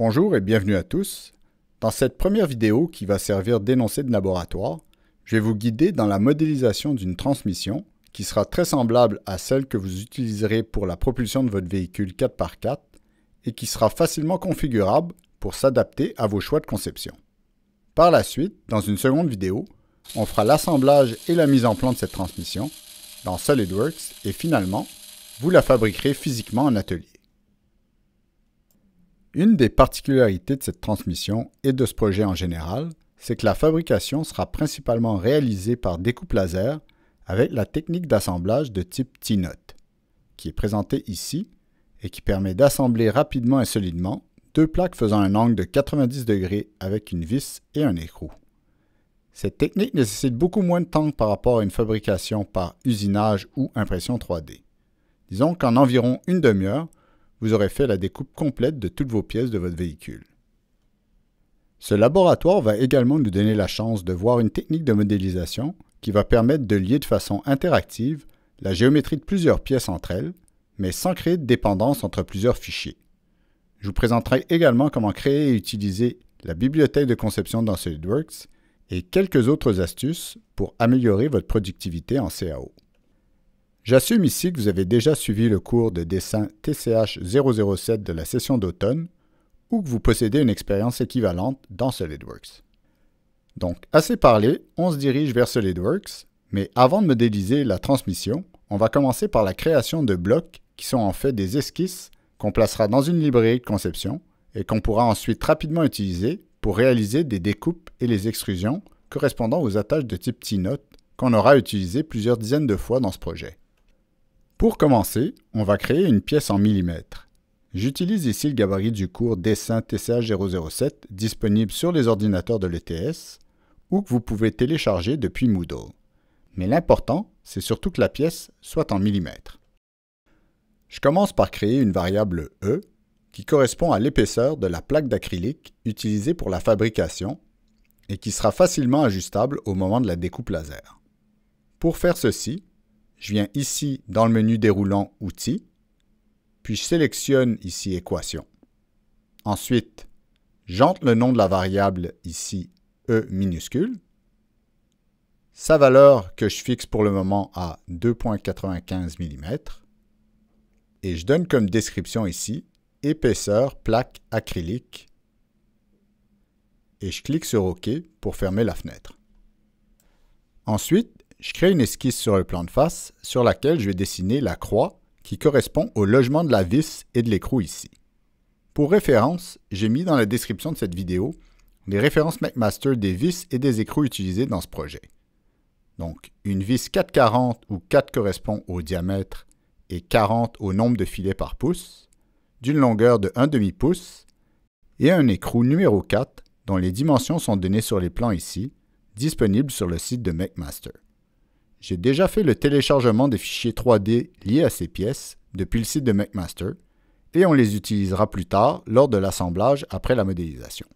Bonjour et bienvenue à tous. Dans cette première vidéo qui va servir d'énoncé de laboratoire, je vais vous guider dans la modélisation d'une transmission qui sera très semblable à celle que vous utiliserez pour la propulsion de votre véhicule 4x4 et qui sera facilement configurable pour s'adapter à vos choix de conception. Par la suite, dans une seconde vidéo, on fera l'assemblage et la mise en plan de cette transmission dans SolidWorks et finalement, vous la fabriquerez physiquement en atelier. Une des particularités de cette transmission et de ce projet en général, c'est que la fabrication sera principalement réalisée par découpe laser avec la technique d'assemblage de type T-Note, qui est présentée ici et qui permet d'assembler rapidement et solidement deux plaques faisant un angle de 90 degrés avec une vis et un écrou. Cette technique nécessite beaucoup moins de temps par rapport à une fabrication par usinage ou impression 3D. Disons qu'en environ une demi-heure, vous aurez fait la découpe complète de toutes vos pièces de votre véhicule. Ce laboratoire va également nous donner la chance de voir une technique de modélisation qui va permettre de lier de façon interactive la géométrie de plusieurs pièces entre elles, mais sans créer de dépendance entre plusieurs fichiers. Je vous présenterai également comment créer et utiliser la bibliothèque de conception dans SolidWorks et quelques autres astuces pour améliorer votre productivité en CAO. J'assume ici que vous avez déjà suivi le cours de dessin TCH 007 de la session d'automne ou que vous possédez une expérience équivalente dans SolidWorks. Donc, assez parlé, on se dirige vers SolidWorks, mais avant de modéliser la transmission, on va commencer par la création de blocs qui sont en fait des esquisses qu'on placera dans une librairie de conception et qu'on pourra ensuite rapidement utiliser pour réaliser des découpes et les extrusions correspondant aux attaches de type t note qu'on aura utilisées plusieurs dizaines de fois dans ce projet. Pour commencer, on va créer une pièce en millimètres. J'utilise ici le gabarit du cours Dessin TCH 007 disponible sur les ordinateurs de l'ETS ou que vous pouvez télécharger depuis Moodle. Mais l'important, c'est surtout que la pièce soit en millimètres. Je commence par créer une variable E qui correspond à l'épaisseur de la plaque d'acrylique utilisée pour la fabrication et qui sera facilement ajustable au moment de la découpe laser. Pour faire ceci, je viens ici dans le menu déroulant Outils, puis je sélectionne ici Équation. Ensuite, j'entre le nom de la variable ici E minuscule, sa valeur que je fixe pour le moment à 2.95 mm, et je donne comme description ici épaisseur plaque acrylique, et je clique sur OK pour fermer la fenêtre. Ensuite, je crée une esquisse sur le plan de face sur laquelle je vais dessiner la croix qui correspond au logement de la vis et de l'écrou ici. Pour référence, j'ai mis dans la description de cette vidéo les références McMaster des vis et des écrous utilisés dans ce projet. Donc, une vis 440 où 4 correspond au diamètre et 40 au nombre de filets par pouce, d'une longueur de 1 demi-pouce, et un écrou numéro 4 dont les dimensions sont données sur les plans ici, disponibles sur le site de McMaster j'ai déjà fait le téléchargement des fichiers 3D liés à ces pièces depuis le site de McMaster et on les utilisera plus tard lors de l'assemblage après la modélisation.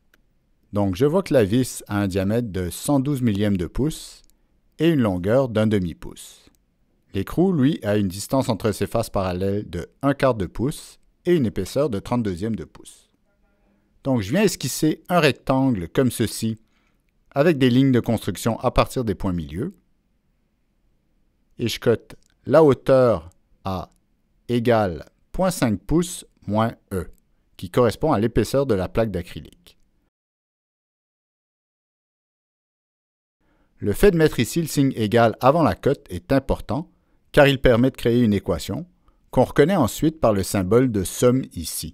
Donc je vois que la vis a un diamètre de 112 millièmes de pouce et une longueur d'un demi-pouce. L'écrou, lui, a une distance entre ses faces parallèles de un quart de pouce et une épaisseur de 32e de pouce. Donc je viens esquisser un rectangle comme ceci, avec des lignes de construction à partir des points milieux, et je cote la hauteur à égale 0.5 pouces moins E, qui correspond à l'épaisseur de la plaque d'acrylique. Le fait de mettre ici le signe égal avant la cote est important, car il permet de créer une équation, qu'on reconnaît ensuite par le symbole de somme ici.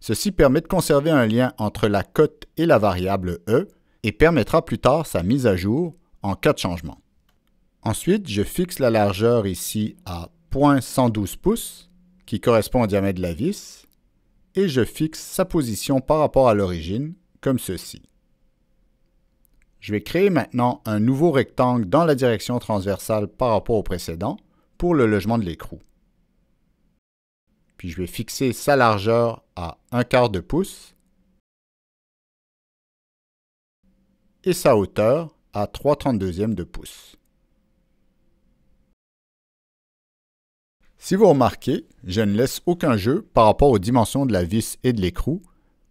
Ceci permet de conserver un lien entre la cote et la variable E, et permettra plus tard sa mise à jour en cas de changement. Ensuite, je fixe la largeur ici à 0.112 pouces, qui correspond au diamètre de la vis, et je fixe sa position par rapport à l'origine, comme ceci. Je vais créer maintenant un nouveau rectangle dans la direction transversale par rapport au précédent pour le logement de l'écrou. Puis je vais fixer sa largeur à 1 quart de pouce et sa hauteur à 3 32e de pouce. Si vous remarquez, je ne laisse aucun jeu par rapport aux dimensions de la vis et de l'écrou,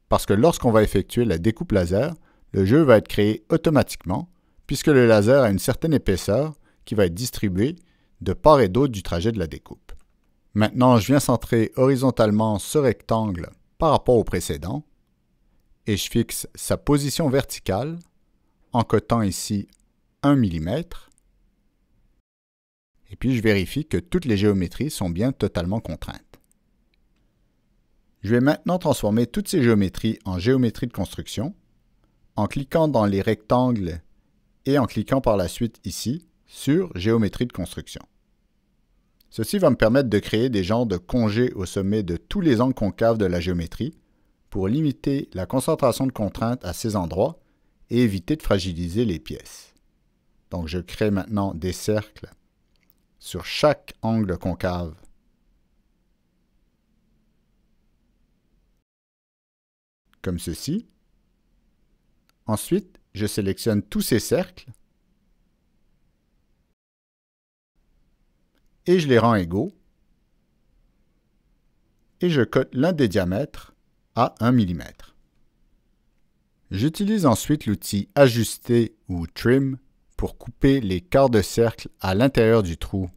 parce que lorsqu'on va effectuer la découpe laser, le jeu va être créé automatiquement, puisque le laser a une certaine épaisseur qui va être distribuée de part et d'autre du trajet de la découpe. Maintenant, je viens centrer horizontalement ce rectangle par rapport au précédent, et je fixe sa position verticale en cotant ici 1 mm, et puis je vérifie que toutes les géométries sont bien totalement contraintes. Je vais maintenant transformer toutes ces géométries en géométrie de construction en cliquant dans les rectangles et en cliquant par la suite ici sur Géométrie de construction. Ceci va me permettre de créer des genres de congés au sommet de tous les angles concaves de la géométrie pour limiter la concentration de contraintes à ces endroits et éviter de fragiliser les pièces. Donc je crée maintenant des cercles sur chaque angle concave. Comme ceci. Ensuite, je sélectionne tous ces cercles et je les rends égaux et je cote l'un des diamètres à 1 mm. J'utilise ensuite l'outil Ajuster ou Trim pour couper les quarts de cercle à l'intérieur du trou.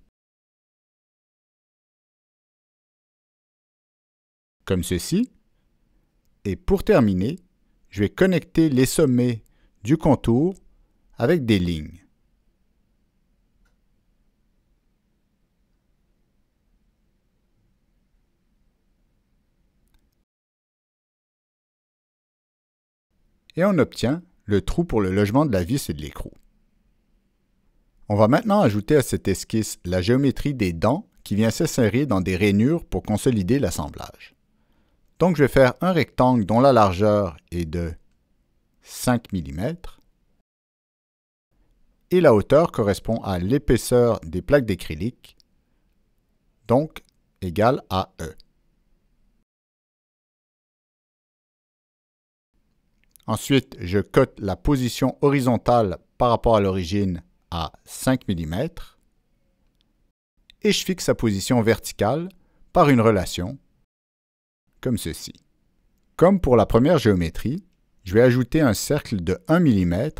Comme ceci. Et pour terminer, je vais connecter les sommets du contour avec des lignes. Et on obtient le trou pour le logement de la vis et de l'écrou. On va maintenant ajouter à cette esquisse la géométrie des dents qui vient s'insérer dans des rainures pour consolider l'assemblage. Donc je vais faire un rectangle dont la largeur est de 5 mm et la hauteur correspond à l'épaisseur des plaques d'acrylique, donc égale à E. Ensuite, je cote la position horizontale par rapport à l'origine à 5 mm et je fixe sa position verticale par une relation comme ceci. Comme pour la première géométrie, je vais ajouter un cercle de 1 mm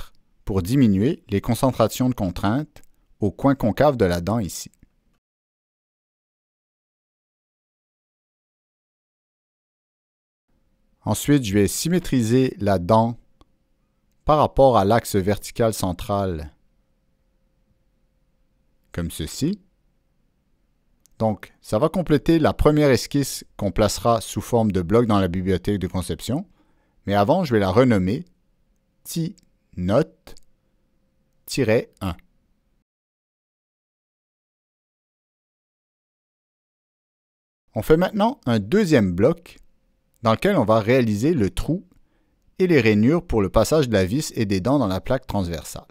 pour diminuer les concentrations de contraintes au coin concave de la dent ici. Ensuite, je vais symétriser la dent par rapport à l'axe vertical central comme ceci. Donc, ça va compléter la première esquisse qu'on placera sous forme de bloc dans la bibliothèque de conception. Mais avant, je vais la renommer t note 1 On fait maintenant un deuxième bloc dans lequel on va réaliser le trou et les rainures pour le passage de la vis et des dents dans la plaque transversale.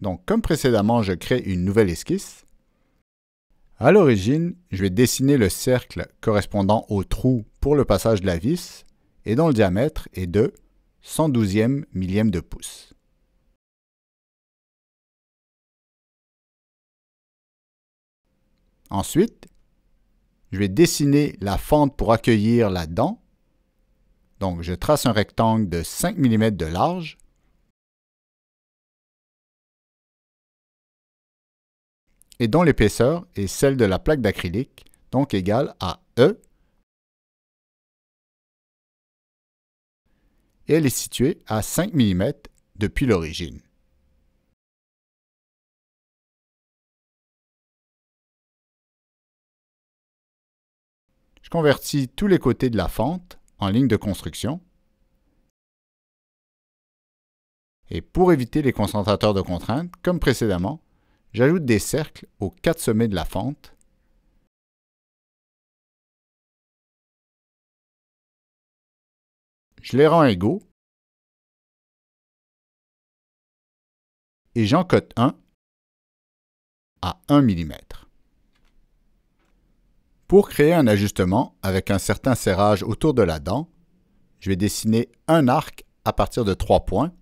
Donc, comme précédemment, je crée une nouvelle esquisse. À l'origine, je vais dessiner le cercle correspondant au trou pour le passage de la vis et dont le diamètre est de 112e millième de pouce. Ensuite, je vais dessiner la fente pour accueillir la dent. Donc, je trace un rectangle de 5 mm de large et dont l'épaisseur est celle de la plaque d'acrylique, donc égale à E. Et elle est située à 5 mm depuis l'origine. Je convertis tous les côtés de la fente en ligne de construction. Et pour éviter les concentrateurs de contraintes, comme précédemment, J'ajoute des cercles aux quatre sommets de la fente. Je les rends égaux. Et j'en cote un à 1 mm. Pour créer un ajustement avec un certain serrage autour de la dent, je vais dessiner un arc à partir de trois points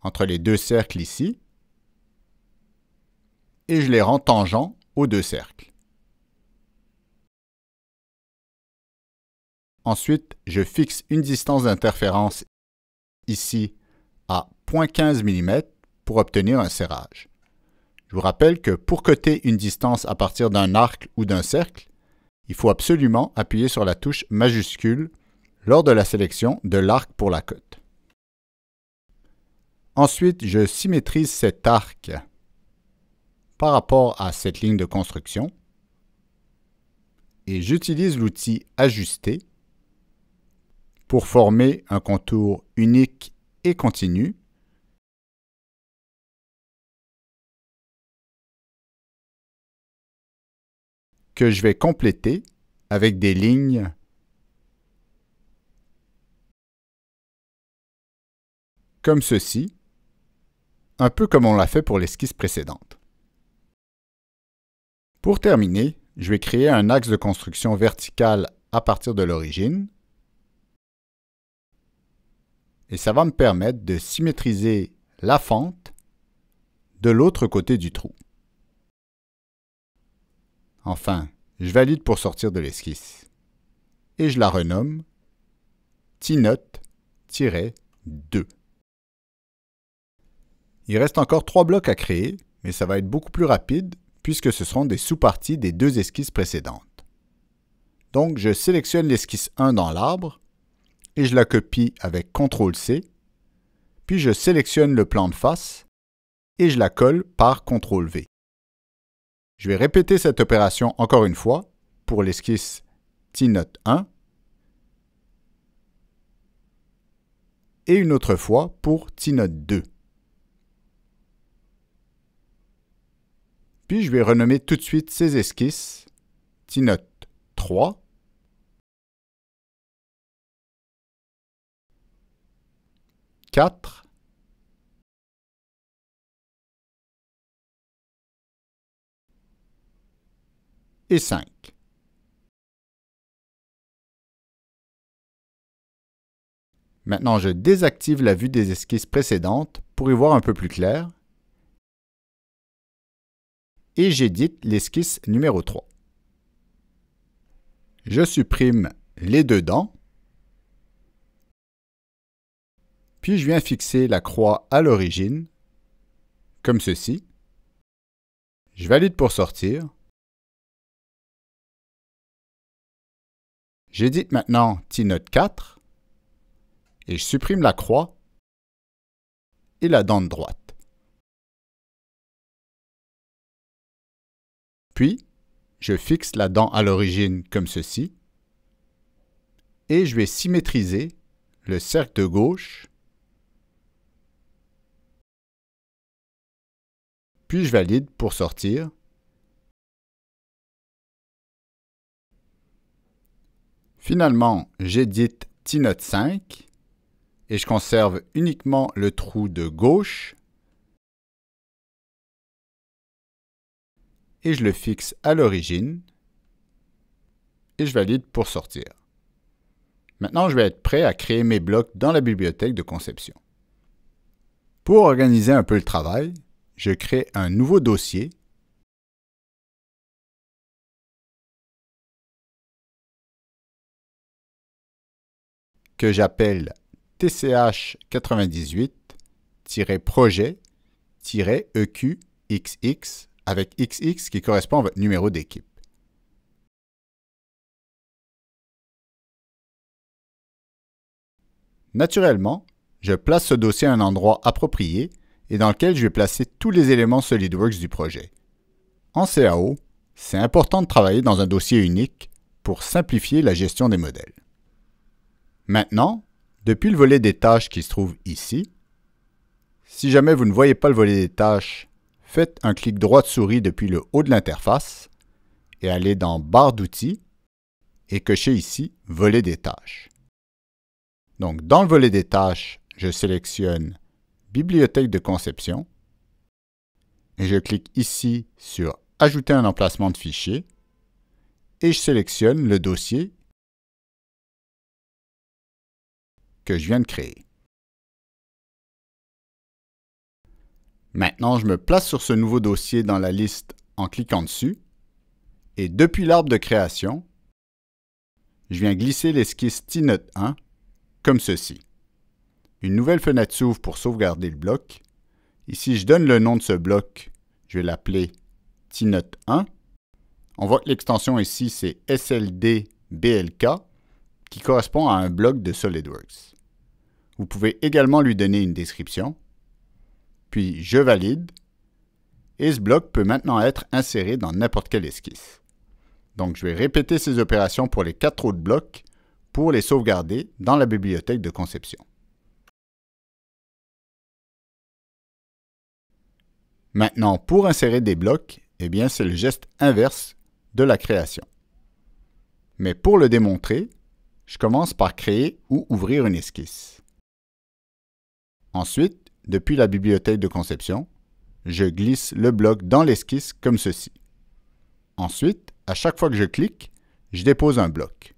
entre les deux cercles ici et je les rends tangents aux deux cercles. Ensuite, je fixe une distance d'interférence ici à 0.15 mm pour obtenir un serrage. Je vous rappelle que pour coter une distance à partir d'un arc ou d'un cercle, il faut absolument appuyer sur la touche majuscule lors de la sélection de l'arc pour la cote. Ensuite, je symétrise cet arc par rapport à cette ligne de construction et j'utilise l'outil Ajuster pour former un contour unique et continu que je vais compléter avec des lignes comme ceci, un peu comme on l'a fait pour l'esquisse précédente. Pour terminer, je vais créer un axe de construction verticale à partir de l'origine. Et ça va me permettre de symétriser la fente de l'autre côté du trou. Enfin, je valide pour sortir de l'esquisse. Et je la renomme T-Note-2. Il reste encore trois blocs à créer, mais ça va être beaucoup plus rapide puisque ce seront des sous-parties des deux esquisses précédentes. Donc, je sélectionne l'esquisse 1 dans l'arbre et je la copie avec CTRL-C, puis je sélectionne le plan de face et je la colle par CTRL-V. Je vais répéter cette opération encore une fois pour l'esquisse T-Note 1 et une autre fois pour T-Note 2. Puis je vais renommer tout de suite ces esquisses T-Note 3. 4, et 5. Maintenant, je désactive la vue des esquisses précédentes pour y voir un peu plus clair et j'édite l'esquisse numéro 3. Je supprime les deux dents, puis je viens fixer la croix à l'origine, comme ceci. Je valide pour sortir. J'édite maintenant T-Note 4 et je supprime la croix et la dent de droite. Puis, je fixe la dent à l'origine comme ceci. Et je vais symétriser le cercle de gauche. Puis je valide pour sortir. Finalement, j'édite T note 5 et je conserve uniquement le trou de gauche et je le fixe à l'origine et je valide pour sortir. Maintenant, je vais être prêt à créer mes blocs dans la bibliothèque de conception. Pour organiser un peu le travail, je crée un nouveau dossier que j'appelle TCH98-projet-EQXX avec XX qui correspond à votre numéro d'équipe. Naturellement, je place ce dossier à un endroit approprié et dans lequel je vais placer tous les éléments SolidWorks du projet. En CAO, c'est important de travailler dans un dossier unique pour simplifier la gestion des modèles. Maintenant, depuis le volet des tâches qui se trouve ici, si jamais vous ne voyez pas le volet des tâches faites un clic droit de souris depuis le haut de l'interface et allez dans Barre d'outils et cochez ici Volet des tâches. Donc, dans le volet des tâches, je sélectionne Bibliothèque de conception et je clique ici sur Ajouter un emplacement de fichier et je sélectionne le dossier que je viens de créer. Maintenant, je me place sur ce nouveau dossier dans la liste en cliquant dessus. Et depuis l'arbre de création, je viens glisser l'esquisse T-Note 1 comme ceci. Une nouvelle fenêtre s'ouvre pour sauvegarder le bloc. Ici, je donne le nom de ce bloc. Je vais l'appeler T-Note 1. On voit que l'extension ici, c'est SLDBLK, qui correspond à un bloc de SolidWorks. Vous pouvez également lui donner une description puis Je valide, et ce bloc peut maintenant être inséré dans n'importe quelle esquisse. Donc je vais répéter ces opérations pour les quatre autres blocs pour les sauvegarder dans la bibliothèque de conception. Maintenant, pour insérer des blocs, eh bien c'est le geste inverse de la création. Mais pour le démontrer, je commence par créer ou ouvrir une esquisse. Ensuite, depuis la bibliothèque de conception, je glisse le bloc dans l'esquisse comme ceci. Ensuite, à chaque fois que je clique, je dépose un bloc.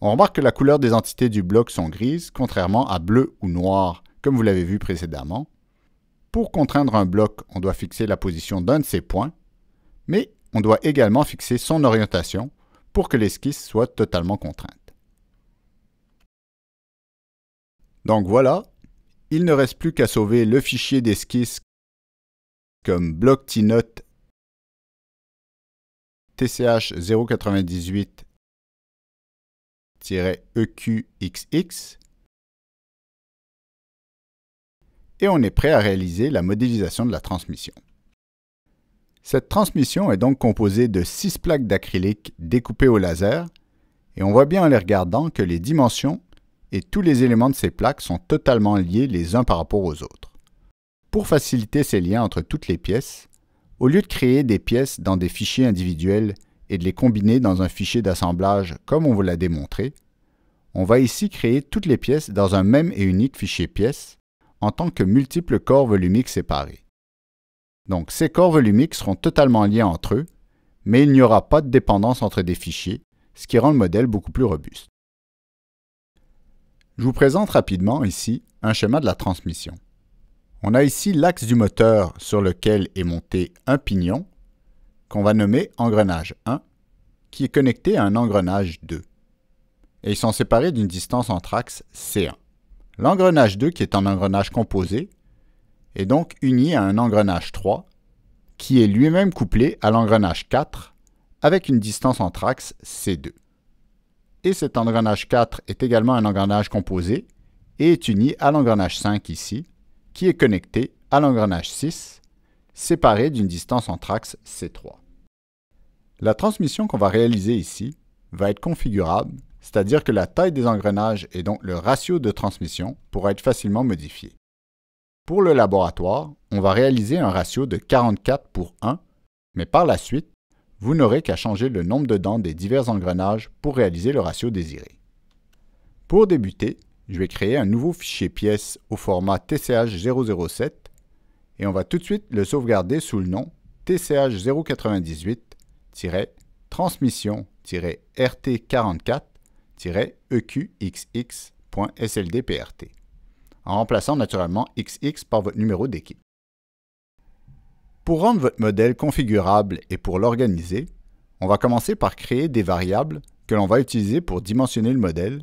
On remarque que la couleur des entités du bloc sont grises, contrairement à bleu ou noir, comme vous l'avez vu précédemment. Pour contraindre un bloc, on doit fixer la position d'un de ses points, mais on doit également fixer son orientation pour que l'esquisse soit totalement contrainte. Donc voilà, il ne reste plus qu'à sauver le fichier d'esquisse comme bloc T-Note TCH 098-EQXX et on est prêt à réaliser la modélisation de la transmission. Cette transmission est donc composée de 6 plaques d'acrylique découpées au laser et on voit bien en les regardant que les dimensions et tous les éléments de ces plaques sont totalement liés les uns par rapport aux autres. Pour faciliter ces liens entre toutes les pièces, au lieu de créer des pièces dans des fichiers individuels et de les combiner dans un fichier d'assemblage comme on vous l'a démontré, on va ici créer toutes les pièces dans un même et unique fichier pièces en tant que multiples corps volumiques séparés. Donc ces corps volumiques seront totalement liés entre eux, mais il n'y aura pas de dépendance entre des fichiers, ce qui rend le modèle beaucoup plus robuste. Je vous présente rapidement ici un schéma de la transmission. On a ici l'axe du moteur sur lequel est monté un pignon qu'on va nommer engrenage 1 qui est connecté à un engrenage 2 et ils sont séparés d'une distance entre axes C1. L'engrenage 2 qui est un engrenage composé est donc uni à un engrenage 3 qui est lui-même couplé à l'engrenage 4 avec une distance entre axes C2 et cet engrenage 4 est également un engrenage composé et est uni à l'engrenage 5 ici, qui est connecté à l'engrenage 6, séparé d'une distance entre axes C3. La transmission qu'on va réaliser ici va être configurable, c'est-à-dire que la taille des engrenages et donc le ratio de transmission pourra être facilement modifié. Pour le laboratoire, on va réaliser un ratio de 44 pour 1, mais par la suite, vous n'aurez qu'à changer le nombre de dents des divers engrenages pour réaliser le ratio désiré. Pour débuter, je vais créer un nouveau fichier pièce au format TCH007 et on va tout de suite le sauvegarder sous le nom TCH098-transmission-RT44-EQXX.SLDPRT e en remplaçant naturellement XX par votre numéro d'équipe. Pour rendre votre modèle configurable et pour l'organiser, on va commencer par créer des variables que l'on va utiliser pour dimensionner le modèle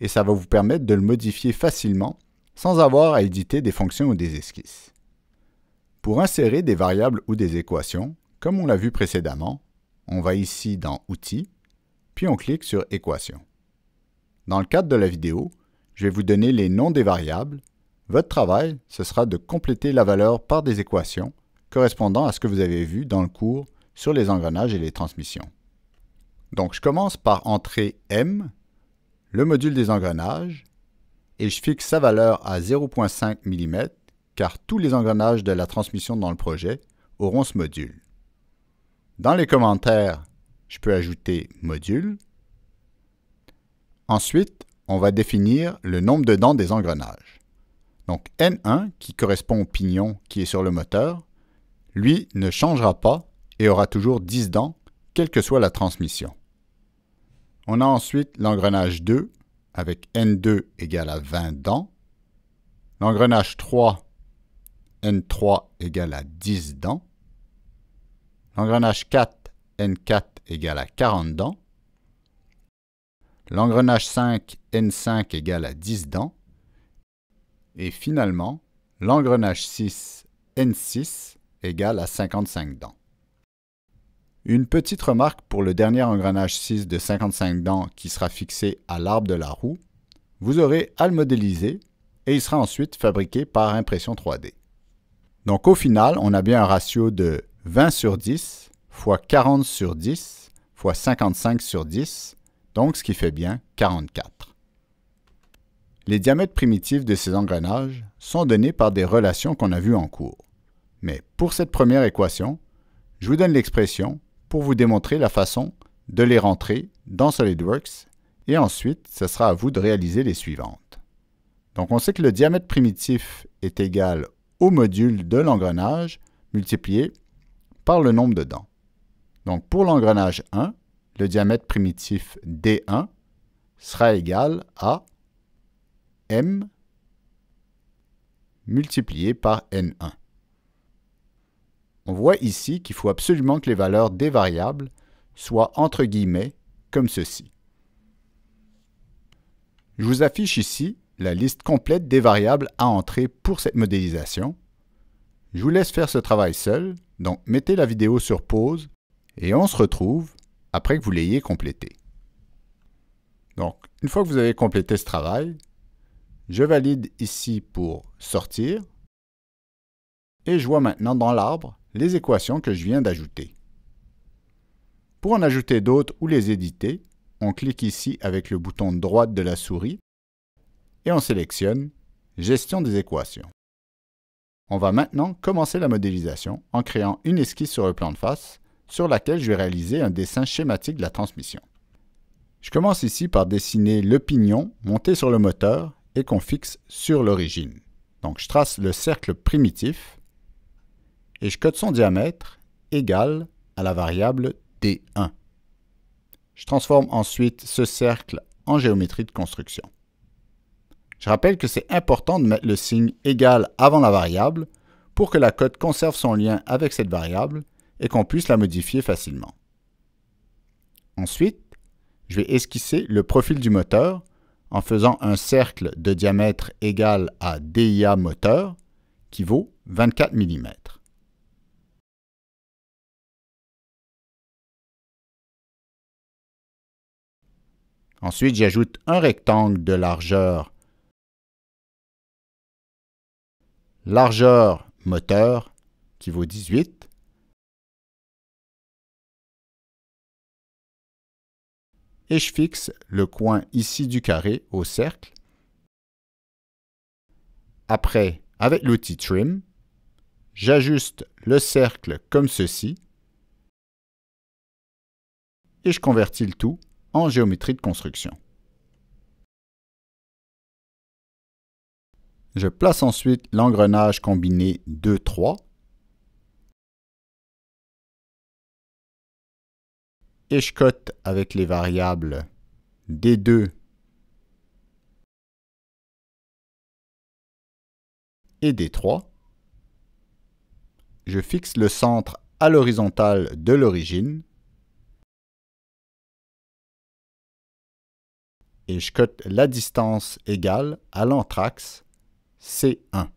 et ça va vous permettre de le modifier facilement sans avoir à éditer des fonctions ou des esquisses. Pour insérer des variables ou des équations, comme on l'a vu précédemment, on va ici dans Outils, puis on clique sur Équations. Dans le cadre de la vidéo, je vais vous donner les noms des variables. Votre travail, ce sera de compléter la valeur par des équations correspondant à ce que vous avez vu dans le cours sur les engrenages et les transmissions. Donc je commence par entrer M, le module des engrenages, et je fixe sa valeur à 0.5 mm, car tous les engrenages de la transmission dans le projet auront ce module. Dans les commentaires, je peux ajouter module. Ensuite, on va définir le nombre de dents des engrenages. Donc N1, qui correspond au pignon qui est sur le moteur, lui ne changera pas et aura toujours 10 dents, quelle que soit la transmission. On a ensuite l'engrenage 2 avec N2 égale à 20 dents, l'engrenage 3, N3 égale à 10 dents, l'engrenage 4, N4 égale à 40 dents, l'engrenage 5, N5 égale à 10 dents, et finalement, l'engrenage 6, N6 égale à 55 dents. Une petite remarque pour le dernier engrenage 6 de 55 dents qui sera fixé à l'arbre de la roue. Vous aurez à le modéliser et il sera ensuite fabriqué par impression 3D. Donc au final, on a bien un ratio de 20 sur 10 fois 40 sur 10 fois 55 sur 10, donc ce qui fait bien 44. Les diamètres primitifs de ces engrenages sont donnés par des relations qu'on a vues en cours. Mais pour cette première équation, je vous donne l'expression pour vous démontrer la façon de les rentrer dans SolidWorks et ensuite, ce sera à vous de réaliser les suivantes. Donc on sait que le diamètre primitif est égal au module de l'engrenage multiplié par le nombre de dents. Donc pour l'engrenage 1, le diamètre primitif D1 sera égal à M multiplié par N1. On voit ici qu'il faut absolument que les valeurs des variables soient entre guillemets comme ceci. Je vous affiche ici la liste complète des variables à entrer pour cette modélisation. Je vous laisse faire ce travail seul, donc mettez la vidéo sur pause et on se retrouve après que vous l'ayez complété. Donc, une fois que vous avez complété ce travail, je valide ici pour sortir et je vois maintenant dans l'arbre les équations que je viens d'ajouter. Pour en ajouter d'autres ou les éditer, on clique ici avec le bouton droit de la souris et on sélectionne Gestion des équations. On va maintenant commencer la modélisation en créant une esquisse sur le plan de face sur laquelle je vais réaliser un dessin schématique de la transmission. Je commence ici par dessiner le pignon monté sur le moteur et qu'on fixe sur l'origine. Donc je trace le cercle primitif et je code son diamètre égal à la variable D1. Je transforme ensuite ce cercle en géométrie de construction. Je rappelle que c'est important de mettre le signe égal avant la variable pour que la cote conserve son lien avec cette variable et qu'on puisse la modifier facilement. Ensuite, je vais esquisser le profil du moteur en faisant un cercle de diamètre égal à DIA moteur qui vaut 24 mm. Ensuite, j'ajoute un rectangle de largeur. Largeur moteur qui vaut 18. Et je fixe le coin ici du carré au cercle. Après, avec l'outil Trim, j'ajuste le cercle comme ceci. Et je convertis le tout en géométrie de construction. Je place ensuite l'engrenage combiné 2-3 et je cote avec les variables D2 et D3. Je fixe le centre à l'horizontale de l'origine et je cote la distance égale à l'entraxe C1.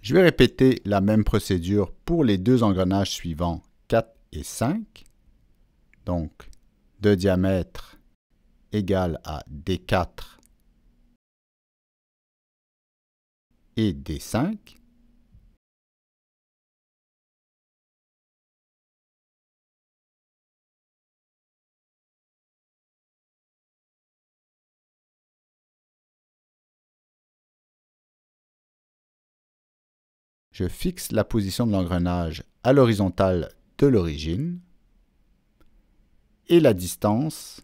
Je vais répéter la même procédure pour les deux engrenages suivants 4 et 5. Donc, de diamètre égale à D4 et D5. Je fixe la position de l'engrenage à l'horizontale de l'origine et la distance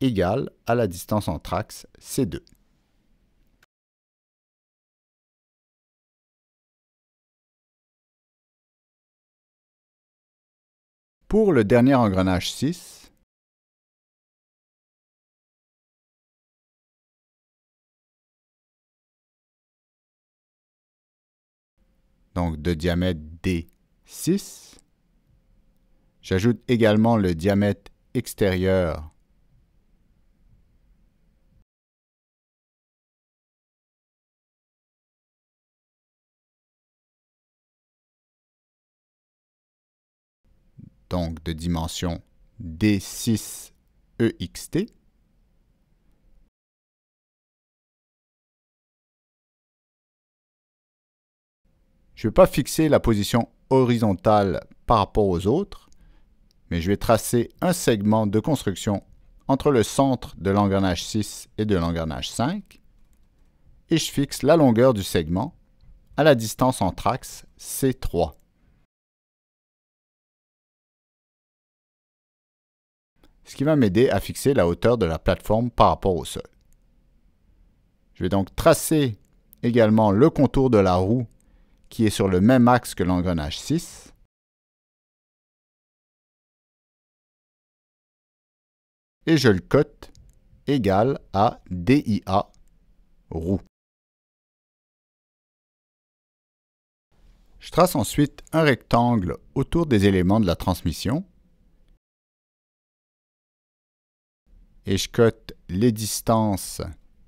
égale à la distance entre axes C2. Pour le dernier engrenage 6, donc de diamètre D6, j'ajoute également le diamètre extérieur donc de dimension D6EXT. Je ne vais pas fixer la position horizontale par rapport aux autres, mais je vais tracer un segment de construction entre le centre de l'engrenage 6 et de l'engrenage 5, et je fixe la longueur du segment à la distance entre axes C3. ce qui va m'aider à fixer la hauteur de la plateforme par rapport au sol. Je vais donc tracer également le contour de la roue qui est sur le même axe que l'engrenage 6. Et je le cote égal à DIA roue. Je trace ensuite un rectangle autour des éléments de la transmission et je cote les distances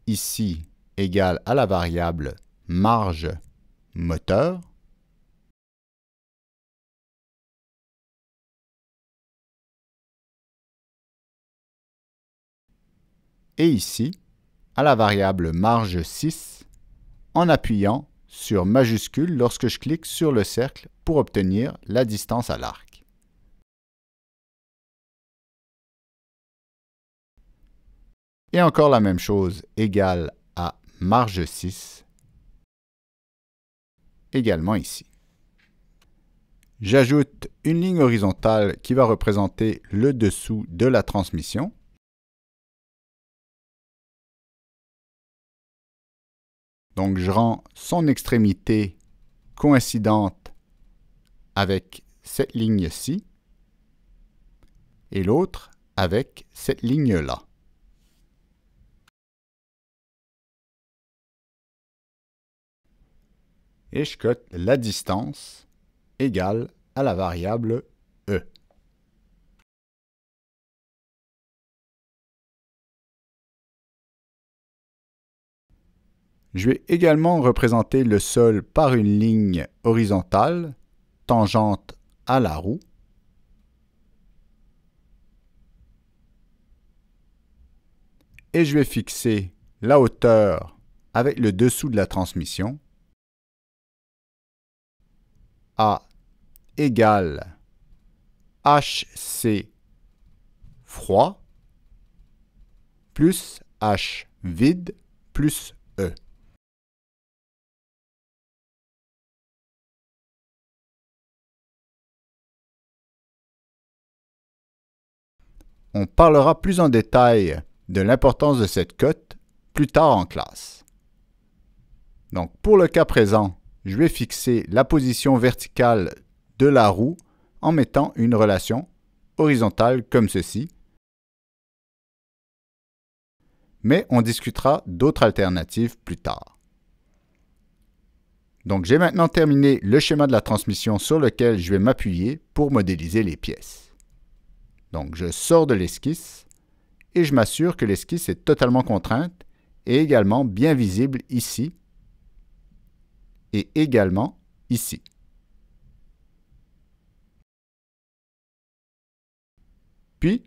ici égales à la variable marge moteur. Et ici, à la variable marge 6, en appuyant sur majuscule lorsque je clique sur le cercle pour obtenir la distance à l'arc. Et encore la même chose, égale à marge 6, également ici. J'ajoute une ligne horizontale qui va représenter le dessous de la transmission. Donc je rends son extrémité coïncidente avec cette ligne-ci et l'autre avec cette ligne-là. et je cote la distance égale à la variable E. Je vais également représenter le sol par une ligne horizontale, tangente à la roue. Et je vais fixer la hauteur avec le dessous de la transmission a égale HC froid plus H vide plus E. On parlera plus en détail de l'importance de cette cote plus tard en classe. Donc pour le cas présent, je vais fixer la position verticale de la roue en mettant une relation horizontale comme ceci. Mais on discutera d'autres alternatives plus tard. Donc j'ai maintenant terminé le schéma de la transmission sur lequel je vais m'appuyer pour modéliser les pièces. Donc je sors de l'esquisse et je m'assure que l'esquisse est totalement contrainte et également bien visible ici et également ici. Puis,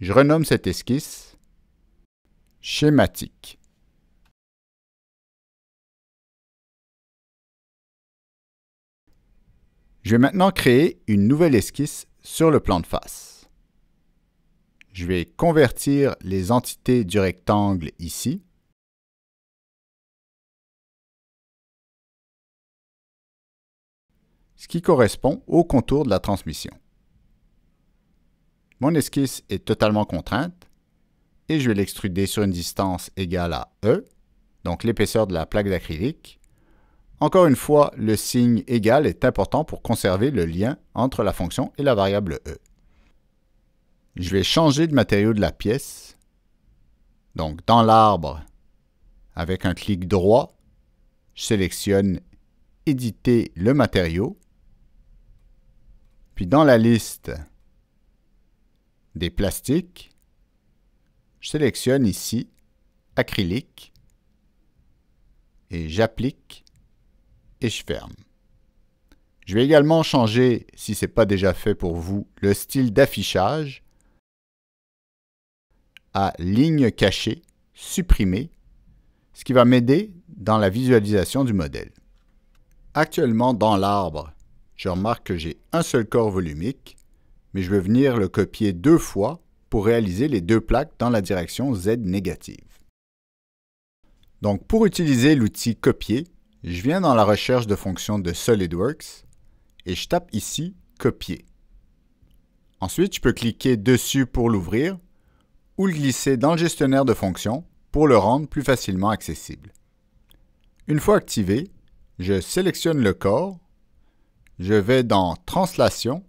je renomme cette esquisse schématique. Je vais maintenant créer une nouvelle esquisse sur le plan de face. Je vais convertir les entités du rectangle ici ce qui correspond au contour de la transmission. Mon esquisse est totalement contrainte et je vais l'extruder sur une distance égale à E, donc l'épaisseur de la plaque d'acrylique. Encore une fois, le signe égal est important pour conserver le lien entre la fonction et la variable E. Je vais changer de matériau de la pièce. Donc dans l'arbre, avec un clic droit, je sélectionne Éditer le matériau puis dans la liste des plastiques, je sélectionne ici acrylique et j'applique et je ferme. Je vais également changer, si ce n'est pas déjà fait pour vous, le style d'affichage à ligne cachée, supprimer, ce qui va m'aider dans la visualisation du modèle. Actuellement, dans l'arbre, je remarque que j'ai un seul corps volumique, mais je vais venir le copier deux fois pour réaliser les deux plaques dans la direction Z négative. Donc pour utiliser l'outil copier, je viens dans la recherche de fonctions de SolidWorks et je tape ici copier. Ensuite, je peux cliquer dessus pour l'ouvrir ou le glisser dans le gestionnaire de fonctions pour le rendre plus facilement accessible. Une fois activé, je sélectionne le corps je vais dans Translation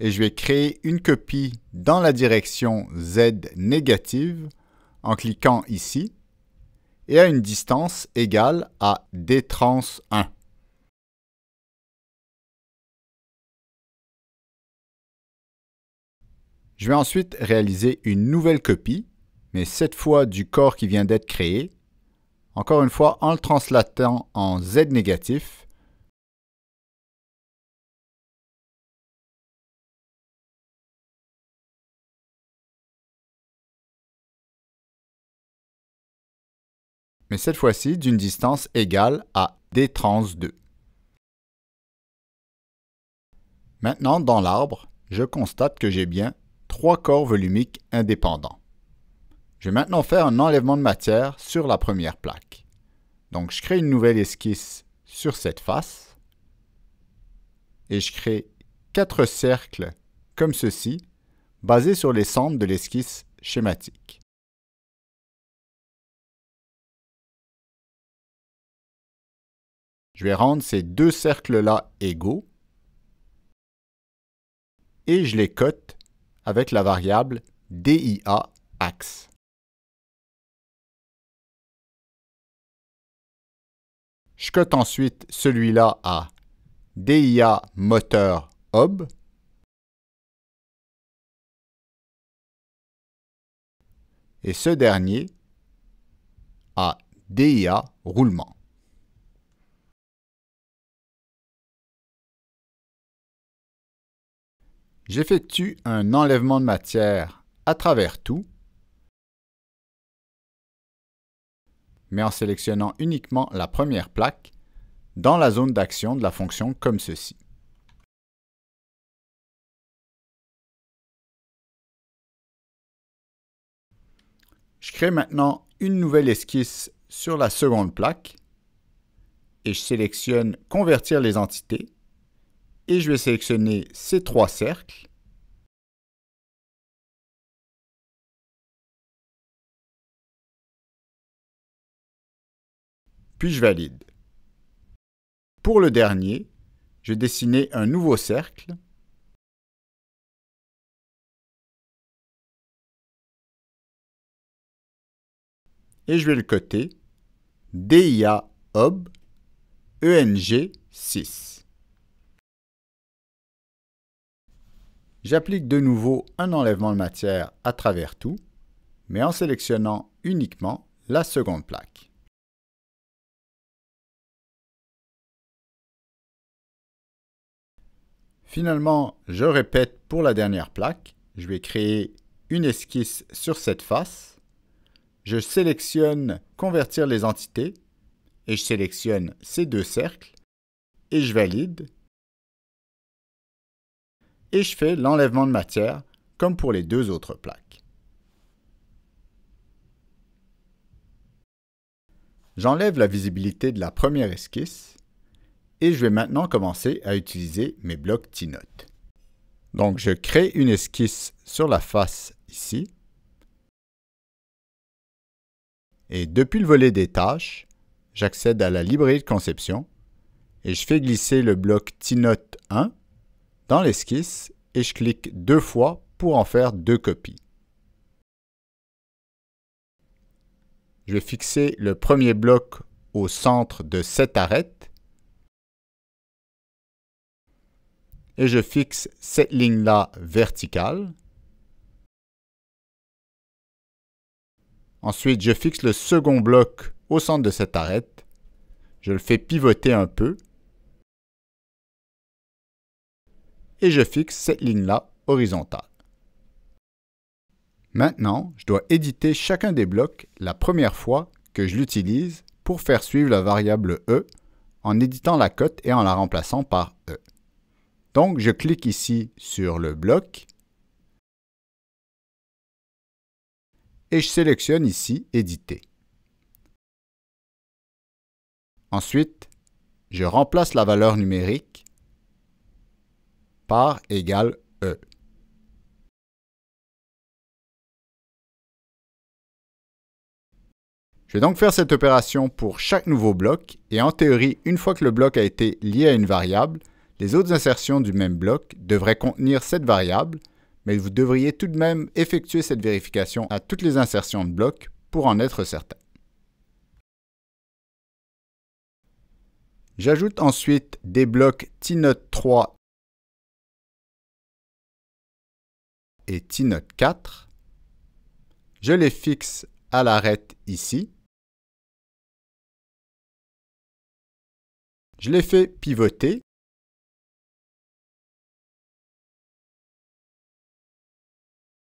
et je vais créer une copie dans la direction Z négative en cliquant ici et à une distance égale à dtrans1. Je vais ensuite réaliser une nouvelle copie, mais cette fois du corps qui vient d'être créé, encore une fois en le translatant en Z négatif mais cette fois-ci d'une distance égale à d trans 2. Maintenant, dans l'arbre, je constate que j'ai bien trois corps volumiques indépendants. Je vais maintenant faire un enlèvement de matière sur la première plaque. Donc, je crée une nouvelle esquisse sur cette face et je crée quatre cercles comme ceci, basés sur les centres de l'esquisse schématique. Je vais rendre ces deux cercles-là égaux et je les cote avec la variable DIA axe. Je cote ensuite celui-là à DIA moteur ob. Et ce dernier à DIA roulement. j'effectue un enlèvement de matière à travers tout, mais en sélectionnant uniquement la première plaque dans la zone d'action de la fonction comme ceci. Je crée maintenant une nouvelle esquisse sur la seconde plaque et je sélectionne Convertir les entités et je vais sélectionner ces trois cercles. Puis je valide. Pour le dernier, je vais dessiner un nouveau cercle. Et je vais le coter DIA OB ENG 6. j'applique de nouveau un enlèvement de matière à travers tout, mais en sélectionnant uniquement la seconde plaque. Finalement, je répète pour la dernière plaque. Je vais créer une esquisse sur cette face. Je sélectionne Convertir les entités et je sélectionne ces deux cercles et je valide et je fais l'enlèvement de matière comme pour les deux autres plaques. J'enlève la visibilité de la première esquisse et je vais maintenant commencer à utiliser mes blocs T-Note. Donc je crée une esquisse sur la face ici. Et depuis le volet des tâches, j'accède à la librairie de conception et je fais glisser le bloc T-Note 1 dans l'esquisse et je clique deux fois pour en faire deux copies. Je vais fixer le premier bloc au centre de cette arête et je fixe cette ligne-là verticale. Ensuite, je fixe le second bloc au centre de cette arête. Je le fais pivoter un peu et je fixe cette ligne-là horizontale. Maintenant, je dois éditer chacun des blocs la première fois que je l'utilise pour faire suivre la variable E en éditant la cote et en la remplaçant par E. Donc, je clique ici sur le bloc et je sélectionne ici Éditer. Ensuite, je remplace la valeur numérique par égale E. Je vais donc faire cette opération pour chaque nouveau bloc et en théorie, une fois que le bloc a été lié à une variable, les autres insertions du même bloc devraient contenir cette variable, mais vous devriez tout de même effectuer cette vérification à toutes les insertions de blocs pour en être certain. J'ajoute ensuite des blocs T 3 et t note 4. Je les fixe à l'arête ici. Je les fais pivoter.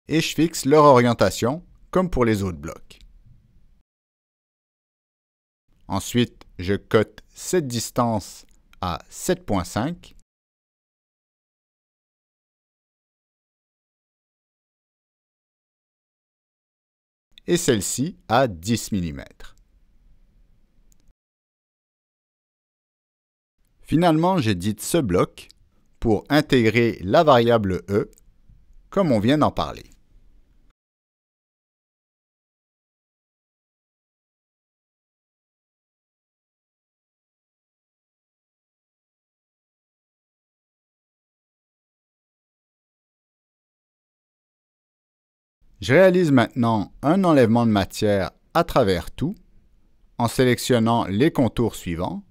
Et je fixe leur orientation comme pour les autres blocs. Ensuite, je cote cette distance à 7.5. et celle-ci à 10 mm. Finalement, j'édite ce bloc pour intégrer la variable E comme on vient d'en parler. Je réalise maintenant un enlèvement de matière à travers tout en sélectionnant les contours suivants.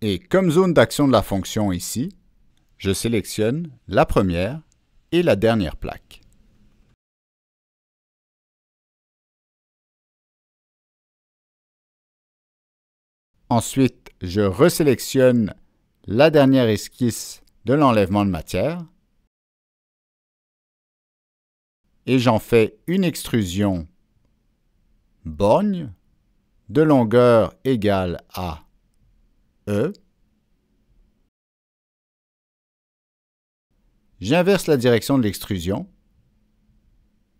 Et comme zone d'action de la fonction ici, je sélectionne la première et la dernière plaque. Ensuite, je resélectionne la dernière esquisse de l'enlèvement de matière et j'en fais une extrusion borgne de longueur égale à E J'inverse la direction de l'extrusion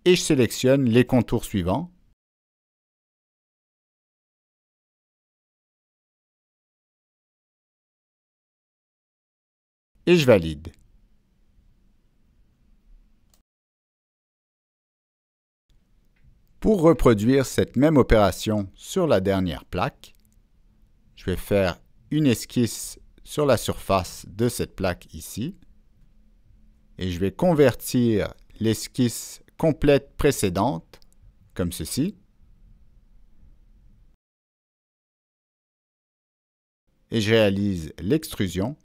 et je sélectionne les contours suivants. Et je valide. Pour reproduire cette même opération sur la dernière plaque, je vais faire une esquisse sur la surface de cette plaque ici et je vais convertir l'esquisse complète précédente, comme ceci. Et je réalise l'extrusion,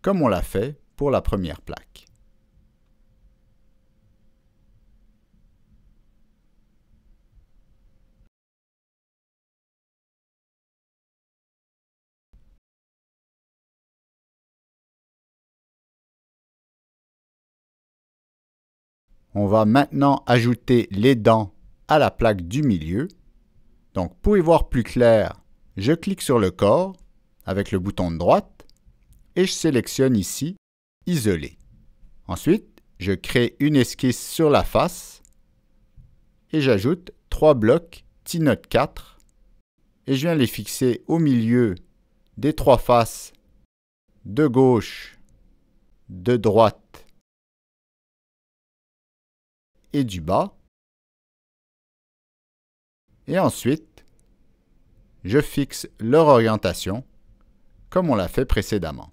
comme on l'a fait pour la première plaque. On va maintenant ajouter les dents à la plaque du milieu. Donc pour y voir plus clair, je clique sur le corps avec le bouton de droite et je sélectionne ici Isoler. Ensuite, je crée une esquisse sur la face et j'ajoute trois blocs T-Note 4 et je viens les fixer au milieu des trois faces de gauche, de droite et du bas. Et ensuite, je fixe leur orientation comme on l'a fait précédemment.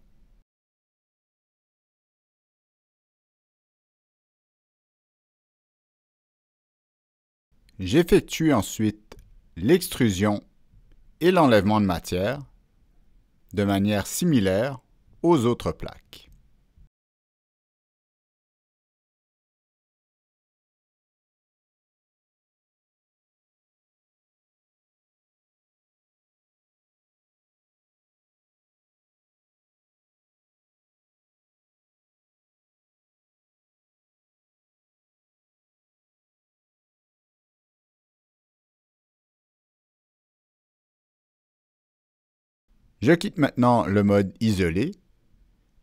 J'effectue ensuite l'extrusion et l'enlèvement de matière de manière similaire aux autres plaques. Je quitte maintenant le mode isolé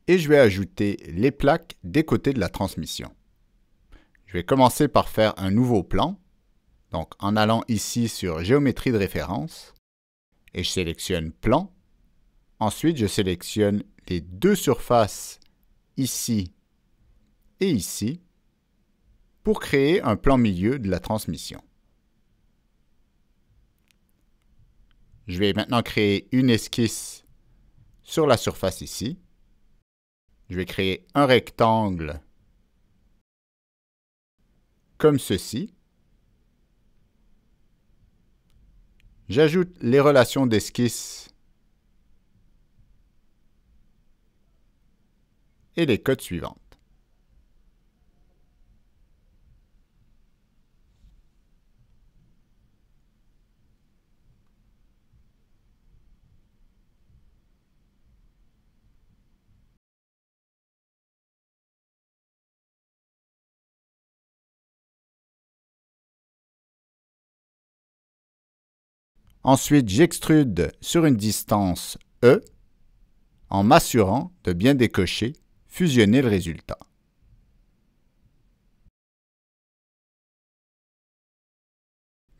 et je vais ajouter les plaques des côtés de la transmission. Je vais commencer par faire un nouveau plan, donc en allant ici sur Géométrie de référence, et je sélectionne Plan. Ensuite, je sélectionne les deux surfaces ici et ici pour créer un plan milieu de la transmission. Je vais maintenant créer une esquisse sur la surface ici. Je vais créer un rectangle comme ceci. J'ajoute les relations d'esquisse et les codes suivants. Ensuite, j'extrude sur une distance E en m'assurant de bien décocher, fusionner le résultat.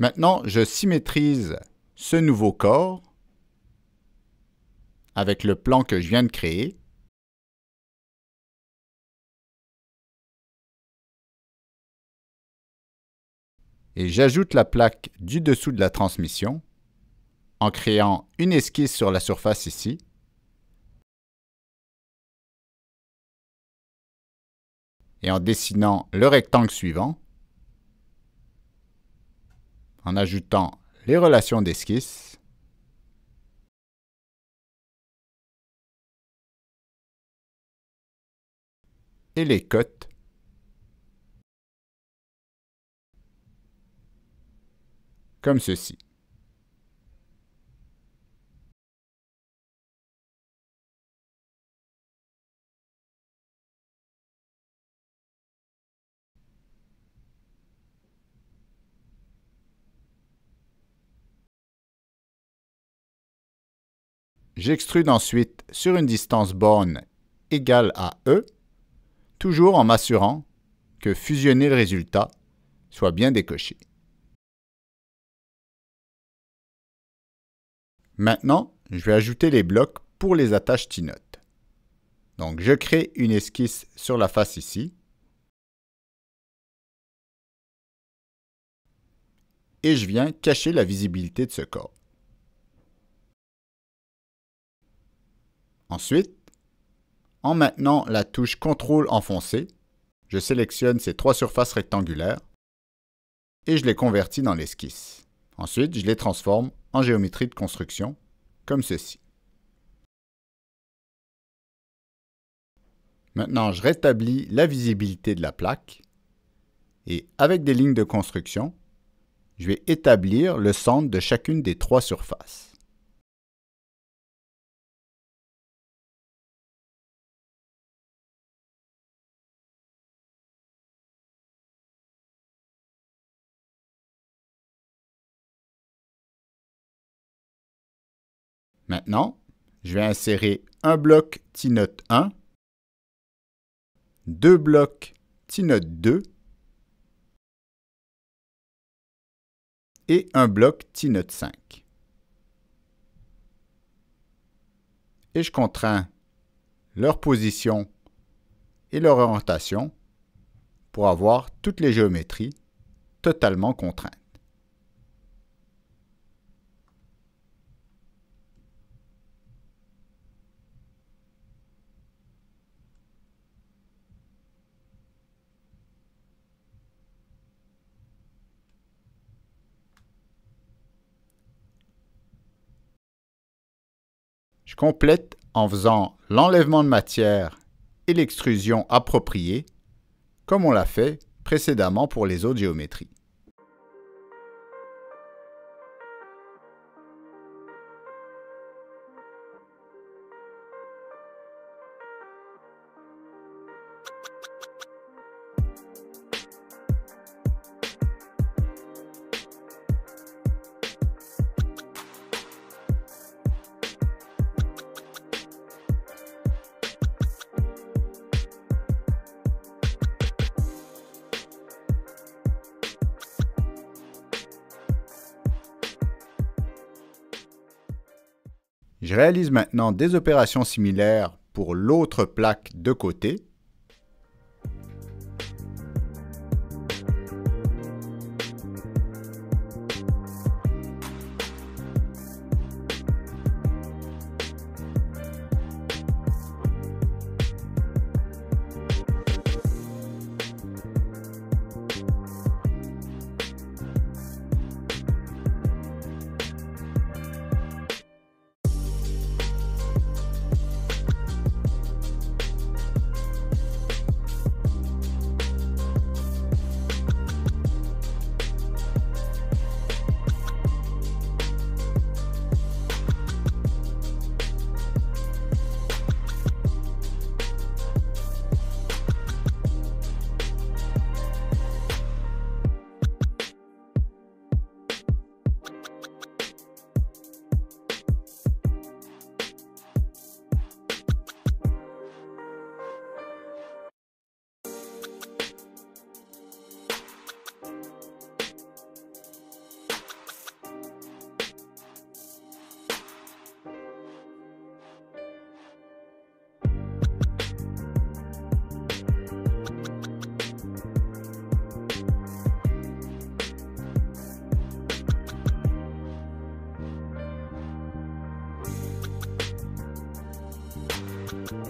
Maintenant, je symétrise ce nouveau corps avec le plan que je viens de créer. Et j'ajoute la plaque du dessous de la transmission en créant une esquisse sur la surface ici. Et en dessinant le rectangle suivant. En ajoutant les relations d'esquisse. Et les cotes comme ceci. J'extrude ensuite sur une distance borne égale à E, toujours en m'assurant que fusionner le résultat soit bien décoché. Maintenant, je vais ajouter les blocs pour les attaches T-Note. Donc, je crée une esquisse sur la face ici. Et je viens cacher la visibilité de ce corps. Ensuite, en maintenant la touche Contrôle enfoncée, je sélectionne ces trois surfaces rectangulaires et je les convertis dans l'esquisse. Ensuite, je les transforme en géométrie de construction, comme ceci. Maintenant, je rétablis la visibilité de la plaque et avec des lignes de construction, je vais établir le centre de chacune des trois surfaces. Maintenant, je vais insérer un bloc T-Note 1, deux blocs T-Note 2 et un bloc T-Note 5. Et je contrains leur position et leur orientation pour avoir toutes les géométries totalement contraintes. complète en faisant l'enlèvement de matière et l'extrusion appropriée, comme on l'a fait précédemment pour les autres géométries. Je réalise maintenant des opérations similaires pour l'autre plaque de côté thank you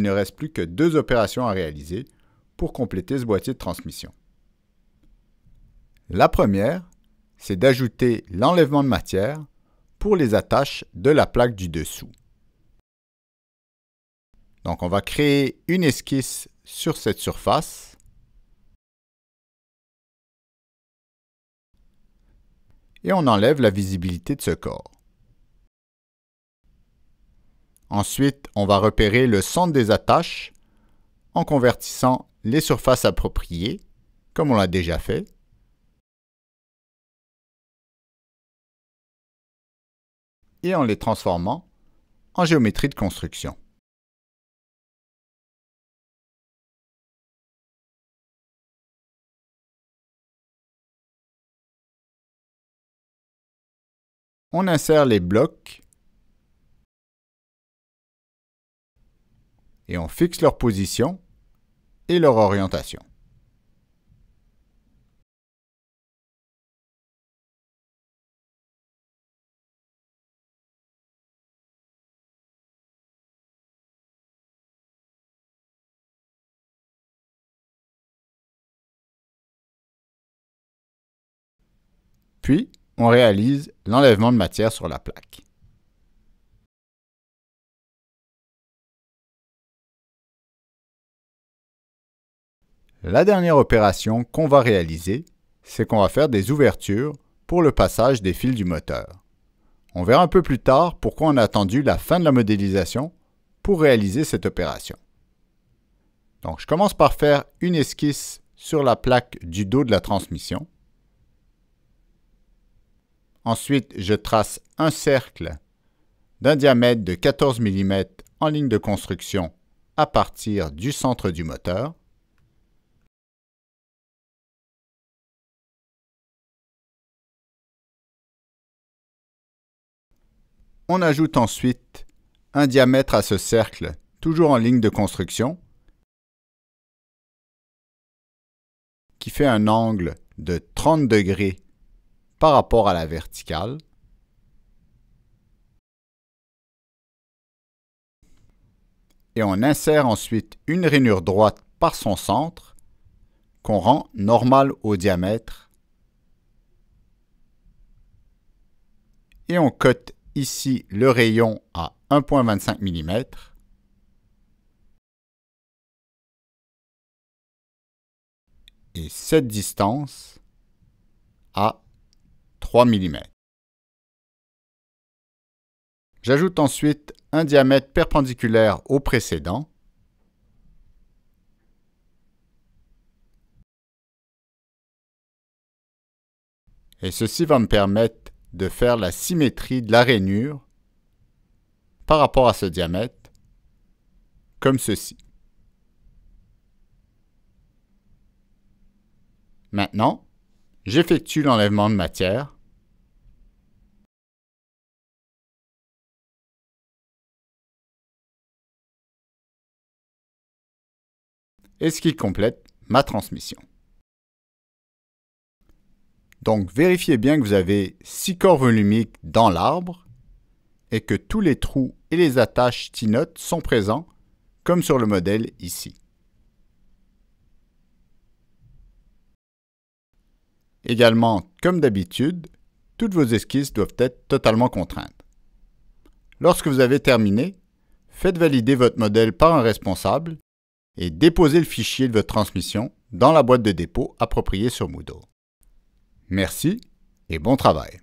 il ne reste plus que deux opérations à réaliser pour compléter ce boîtier de transmission. La première, c'est d'ajouter l'enlèvement de matière pour les attaches de la plaque du dessous. Donc on va créer une esquisse sur cette surface. Et on enlève la visibilité de ce corps. Ensuite, on va repérer le centre des attaches en convertissant les surfaces appropriées, comme on l'a déjà fait. et en les transformant en géométrie de construction. On insère les blocs et on fixe leur position et leur orientation. Puis, on réalise l'enlèvement de matière sur la plaque. La dernière opération qu'on va réaliser, c'est qu'on va faire des ouvertures pour le passage des fils du moteur. On verra un peu plus tard pourquoi on a attendu la fin de la modélisation pour réaliser cette opération. Donc je commence par faire une esquisse sur la plaque du dos de la transmission. Ensuite, je trace un cercle d'un diamètre de 14 mm en ligne de construction à partir du centre du moteur. On ajoute ensuite un diamètre à ce cercle, toujours en ligne de construction, qui fait un angle de 30 degrés par rapport à la verticale. Et on insère ensuite une rainure droite par son centre qu'on rend normal au diamètre. Et on cote ici le rayon à 1.25 mm. Et cette distance à 3 mm. J'ajoute ensuite un diamètre perpendiculaire au précédent. Et ceci va me permettre de faire la symétrie de la rainure par rapport à ce diamètre, comme ceci. Maintenant, j'effectue l'enlèvement de matière et ce qui complète ma transmission. Donc, vérifiez bien que vous avez six corps volumiques dans l'arbre et que tous les trous et les attaches tinotes sont présents, comme sur le modèle ici. Également, comme d'habitude, toutes vos esquisses doivent être totalement contraintes. Lorsque vous avez terminé, faites valider votre modèle par un responsable et déposez le fichier de votre transmission dans la boîte de dépôt appropriée sur Moodle. Merci et bon travail.